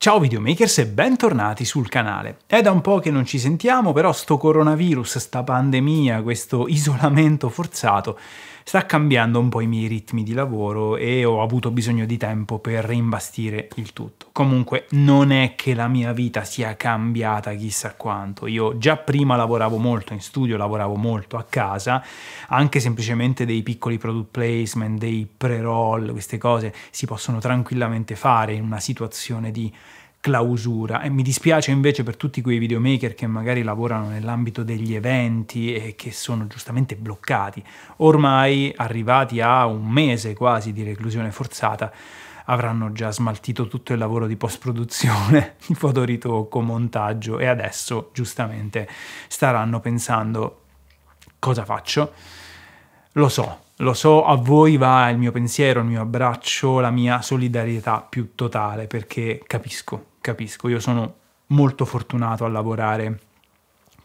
Ciao videomakers e bentornati sul canale. È da un po' che non ci sentiamo, però sto coronavirus, sta pandemia, questo isolamento forzato sta cambiando un po' i miei ritmi di lavoro e ho avuto bisogno di tempo per rimbastire il tutto. Comunque non è che la mia vita sia cambiata chissà quanto. Io già prima lavoravo molto in studio, lavoravo molto a casa, anche semplicemente dei piccoli product placement, dei pre-roll, queste cose si possono tranquillamente fare in una situazione di clausura e mi dispiace invece per tutti quei videomaker che magari lavorano nell'ambito degli eventi e che sono giustamente bloccati. Ormai arrivati a un mese quasi di reclusione forzata avranno già smaltito tutto il lavoro di post-produzione, di fotoritocco, montaggio e adesso giustamente staranno pensando cosa faccio. Lo so, lo so, a voi va il mio pensiero, il mio abbraccio, la mia solidarietà più totale perché capisco, capisco, io sono molto fortunato a lavorare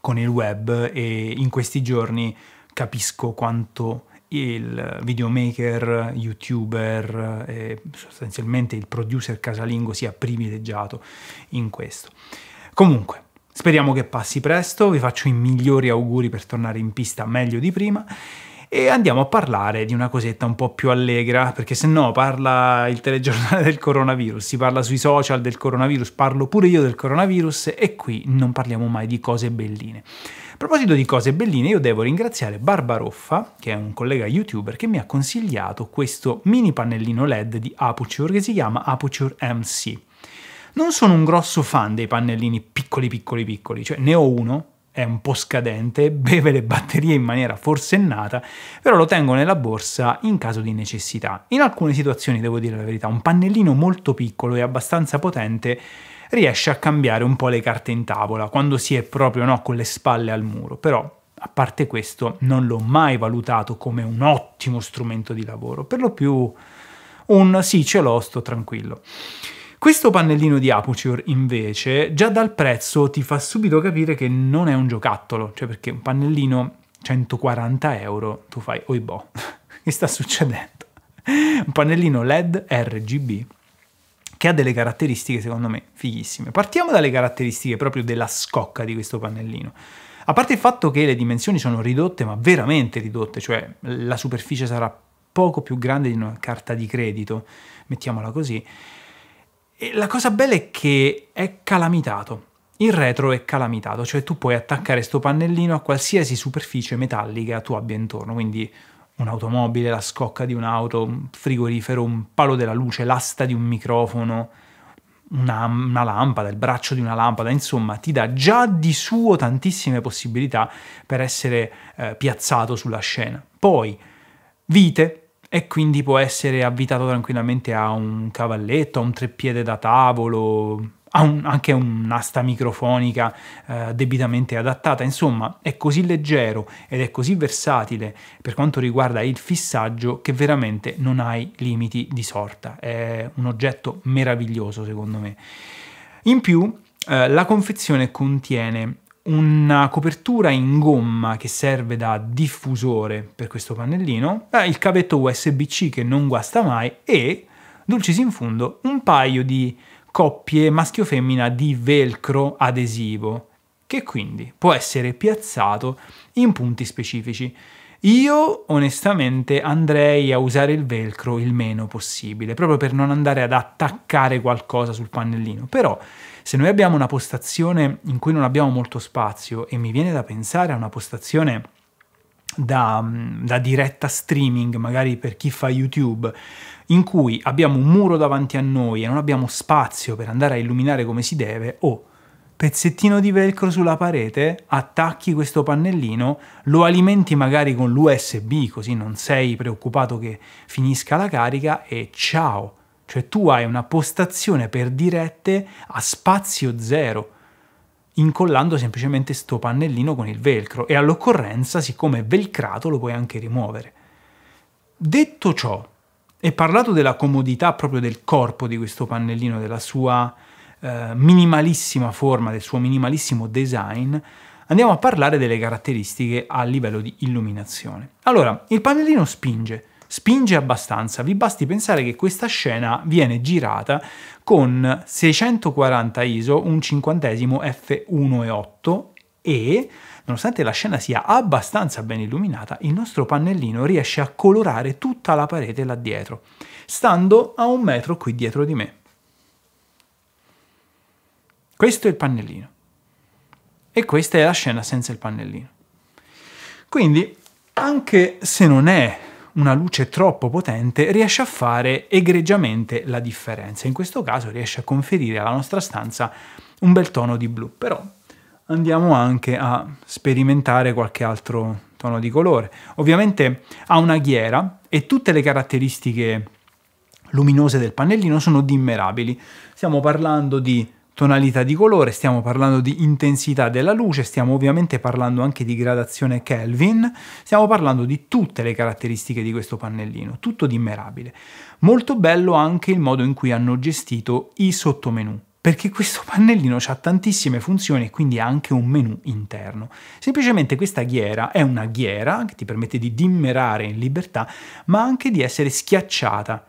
con il web e in questi giorni capisco quanto il videomaker, youtuber, eh, sostanzialmente il producer casalingo sia privilegiato in questo. Comunque, speriamo che passi presto, vi faccio i migliori auguri per tornare in pista meglio di prima e andiamo a parlare di una cosetta un po' più allegra, perché se no parla il telegiornale del coronavirus, si parla sui social del coronavirus, parlo pure io del coronavirus e qui non parliamo mai di cose belline. A proposito di cose belline, io devo ringraziare Barbaroffa, che è un collega youtuber, che mi ha consigliato questo mini pannellino LED di Aputure che si chiama Aputure MC. Non sono un grosso fan dei pannellini piccoli piccoli piccoli, cioè ne ho uno, è un po' scadente, beve le batterie in maniera forsennata, però lo tengo nella borsa in caso di necessità. In alcune situazioni, devo dire la verità, un pannellino molto piccolo e abbastanza potente riesce a cambiare un po' le carte in tavola, quando si è proprio no, con le spalle al muro, però a parte questo non l'ho mai valutato come un ottimo strumento di lavoro, per lo più un sì ce l'ho, sto tranquillo. Questo pannellino di Aputure invece già dal prezzo ti fa subito capire che non è un giocattolo, cioè perché un pannellino 140 euro tu fai, oi boh, che sta succedendo? Un pannellino LED RGB che ha delle caratteristiche secondo me fighissime. Partiamo dalle caratteristiche proprio della scocca di questo pannellino. A parte il fatto che le dimensioni sono ridotte, ma veramente ridotte, cioè la superficie sarà poco più grande di una carta di credito, mettiamola così, e la cosa bella è che è calamitato. Il retro è calamitato, cioè tu puoi attaccare questo pannellino a qualsiasi superficie metallica tu abbia intorno, quindi un'automobile, la scocca di un'auto, un frigorifero, un palo della luce, l'asta di un microfono, una, una, lampada, il braccio di una lampada, insomma ti dà già di suo tantissime possibilità per essere eh, piazzato sulla scena. Poi, vite, e quindi può essere avvitato tranquillamente a un cavalletto, a un treppiede da tavolo, a un, anche un'asta microfonica eh, debitamente adattata. Insomma, è così leggero ed è così versatile per quanto riguarda il fissaggio che veramente non hai limiti di sorta. È un oggetto meraviglioso secondo me. In più, eh, la confezione contiene una copertura in gomma che serve da diffusore per questo pannellino, eh, il cavetto USB-C che non guasta mai e, dulcis in fundo, un paio di coppie maschio-femmina di velcro adesivo che quindi può essere piazzato in punti specifici. Io onestamente andrei a usare il velcro il meno possibile, proprio per non andare ad attaccare qualcosa sul pannellino, però se noi abbiamo una postazione in cui non abbiamo molto spazio e mi viene da pensare a una postazione da, mm, da, diretta streaming, magari per chi fa YouTube, in cui abbiamo un muro davanti a noi e non abbiamo spazio per andare a illuminare come si deve, o oh, pezzettino di velcro sulla parete, attacchi questo pannellino, lo alimenti magari con l'USB, così non sei preoccupato che finisca la carica e ciao! Cioè tu hai una postazione per dirette a spazio zero, incollando semplicemente sto pannellino con il velcro e all'occorrenza, siccome è velcrato, lo puoi anche rimuovere. Detto ciò, e parlato della comodità proprio del corpo di questo pannellino, della sua eh, minimalissima forma, del suo minimalissimo design, andiamo a parlare delle caratteristiche a livello di illuminazione. Allora, il pannellino spinge, spinge abbastanza. Vi basti pensare che questa scena viene girata con 640 ISO, un cinquantesimo f1.8 e, nonostante la scena sia abbastanza ben illuminata, il nostro pannellino riesce a colorare tutta la parete là dietro, stando a un metro qui dietro di me. Questo è il pannellino. E questa è la scena senza il pannellino. Quindi, anche se non è una luce troppo potente riesce a fare egregiamente la differenza. In questo caso riesce a conferire alla nostra stanza un bel tono di blu, però andiamo anche a sperimentare qualche altro tono di colore. Ovviamente ha una ghiera e tutte le caratteristiche luminose del pannellino sono dimmerabili. Stiamo parlando di tonalità di colore, stiamo parlando di intensità della luce, stiamo ovviamente parlando anche di gradazione Kelvin, stiamo parlando di tutte le caratteristiche di questo pannellino, tutto dimmerabile. Molto bello anche il modo in cui hanno gestito i sottomenu perché questo pannellino ha tantissime funzioni e quindi ha anche un menu interno. Semplicemente questa ghiera è una ghiera che ti permette di dimmerare in libertà, ma anche di essere schiacciata.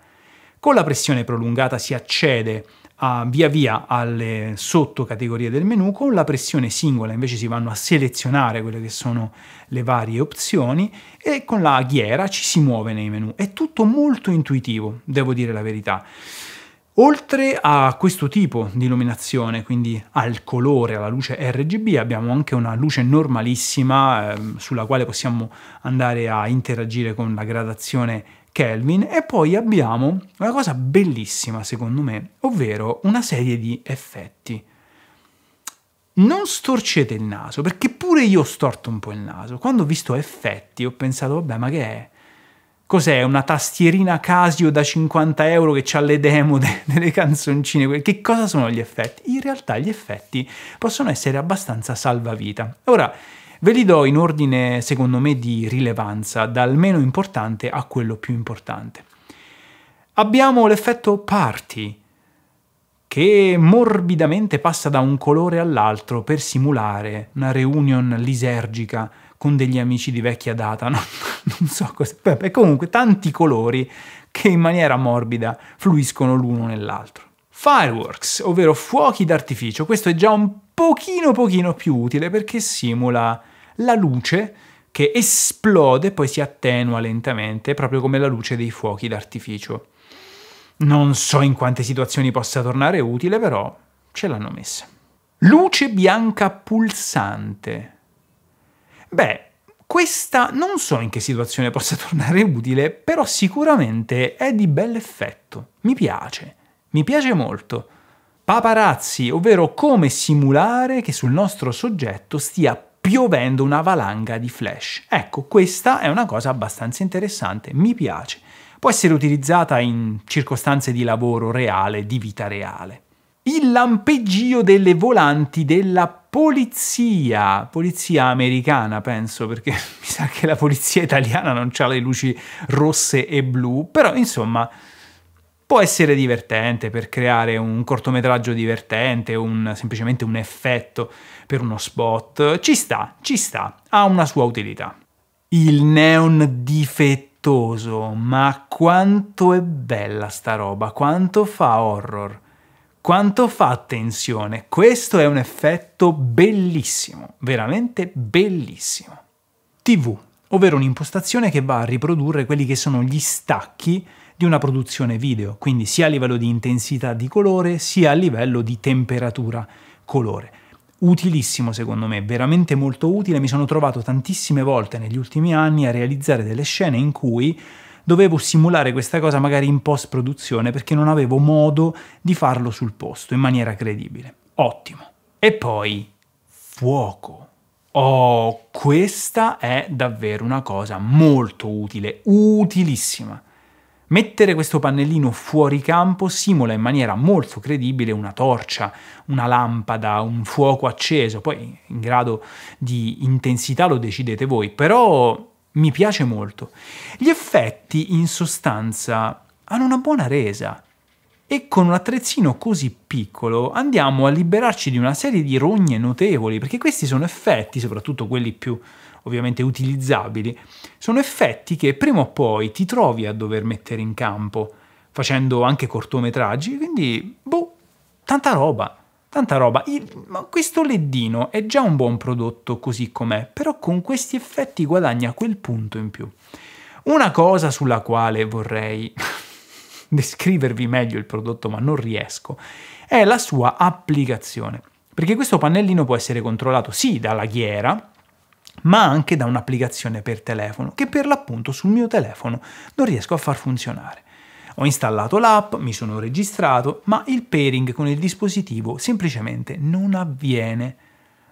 Con la pressione prolungata si accede a, via via alle sottocategorie del menu, con la pressione singola invece si vanno a selezionare quelle che sono le varie opzioni e con la ghiera ci si muove nei menu. È tutto molto intuitivo, devo dire la verità. Oltre a questo tipo di illuminazione, quindi al colore, alla luce RGB, abbiamo anche una luce normalissima eh, sulla quale possiamo andare a interagire con la gradazione Kelvin e poi abbiamo una cosa bellissima secondo me, ovvero una serie di effetti. Non storcete il naso, perché pure io ho storto un po' il naso. Quando ho visto effetti ho pensato, vabbè, ma che è? Cos'è una tastierina Casio da 50 euro che ha le demo de delle canzoncine? Che cosa sono gli effetti? In realtà gli effetti possono essere abbastanza salvavita. Ora, Ve li do in ordine, secondo me, di rilevanza, dal meno importante a quello più importante. Abbiamo l'effetto party, che morbidamente passa da un colore all'altro per simulare una reunion lisergica con degli amici di vecchia data, no, non so cosa. Beh, comunque tanti colori che in maniera morbida fluiscono l'uno nell'altro. Fireworks, ovvero fuochi d'artificio, questo è già un pochino pochino più utile perché simula la luce che esplode e poi si attenua lentamente, proprio come la luce dei fuochi d'artificio. Non so in quante situazioni possa tornare utile, però ce l'hanno messa. Luce bianca pulsante. Beh, questa non so in che situazione possa tornare utile, però sicuramente è di bel effetto. Mi piace, mi piace molto. Paparazzi, ovvero come simulare che sul nostro soggetto stia piovendo una valanga di flash. Ecco, questa è una cosa abbastanza interessante, mi piace. Può essere utilizzata in circostanze di lavoro reale, di vita reale. Il lampeggio delle volanti della polizia, polizia americana penso, perché mi sa che la polizia italiana non ha le luci rosse e blu, però insomma Può essere divertente per creare un cortometraggio divertente, un, semplicemente un effetto per uno spot. Ci sta, ci sta, ha una sua utilità. Il neon difettoso, ma quanto è bella sta roba, quanto fa horror, quanto fa tensione. Questo è un effetto bellissimo, veramente bellissimo. TV, ovvero un'impostazione che va a riprodurre quelli che sono gli stacchi di una produzione video, quindi sia a livello di intensità di colore sia a livello di temperatura colore. Utilissimo secondo me, veramente molto utile, mi sono trovato tantissime volte negli ultimi anni a realizzare delle scene in cui dovevo simulare questa cosa magari in post produzione perché non avevo modo di farlo sul posto in maniera credibile. Ottimo. E poi fuoco. Oh, questa è davvero una cosa molto utile, utilissima. Mettere questo pannellino fuori campo simula in maniera molto credibile una torcia, una lampada, un fuoco acceso, poi in grado di intensità lo decidete voi, però mi piace molto. Gli effetti in sostanza hanno una buona resa e con un attrezzino così piccolo andiamo a liberarci di una serie di rogne notevoli, perché questi sono effetti, soprattutto quelli più ovviamente utilizzabili, sono effetti che prima o poi ti trovi a dover mettere in campo, facendo anche cortometraggi, quindi boh, tanta roba, tanta roba. Il, ma questo leddino è già un buon prodotto così com'è, però con questi effetti guadagna quel punto in più. Una cosa sulla quale vorrei descrivervi meglio il prodotto, ma non riesco, è la sua applicazione. Perché questo pannellino può essere controllato sì dalla ghiera, ma anche da un'applicazione per telefono che per l'appunto sul mio telefono non riesco a far funzionare. Ho installato l'app, mi sono registrato, ma il pairing con il dispositivo semplicemente non avviene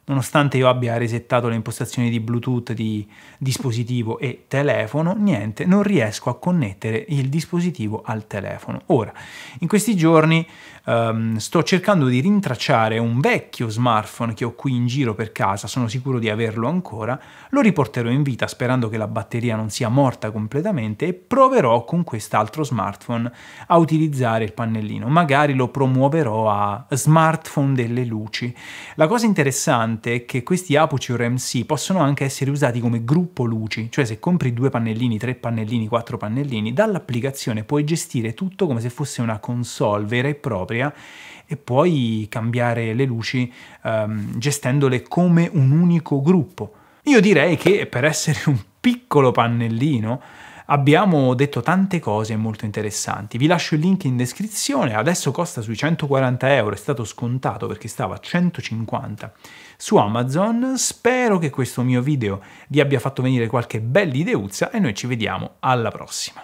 nonostante io abbia resettato le impostazioni di Bluetooth di dispositivo e telefono, niente, non riesco a connettere il dispositivo al telefono. Ora, in questi giorni um, sto cercando di rintracciare un vecchio smartphone che ho qui in giro per casa, sono sicuro di averlo ancora, lo riporterò in vita sperando che la batteria non sia morta completamente e proverò con quest'altro smartphone a utilizzare il pannellino, magari lo promuoverò a smartphone delle luci. La cosa interessante interessante è che questi Aputure MC possono anche essere usati come gruppo luci, cioè se compri due pannellini, tre pannellini, quattro pannellini, dall'applicazione puoi gestire tutto come se fosse una console vera e propria e puoi cambiare le luci um, gestendole come un unico gruppo. Io direi che per essere un piccolo pannellino Abbiamo detto tante cose molto interessanti, vi lascio il link in descrizione, adesso costa sui 140 euro, è stato scontato perché stava a 150 su Amazon, spero che questo mio video vi abbia fatto venire qualche bella ideuzza e noi ci vediamo alla prossima.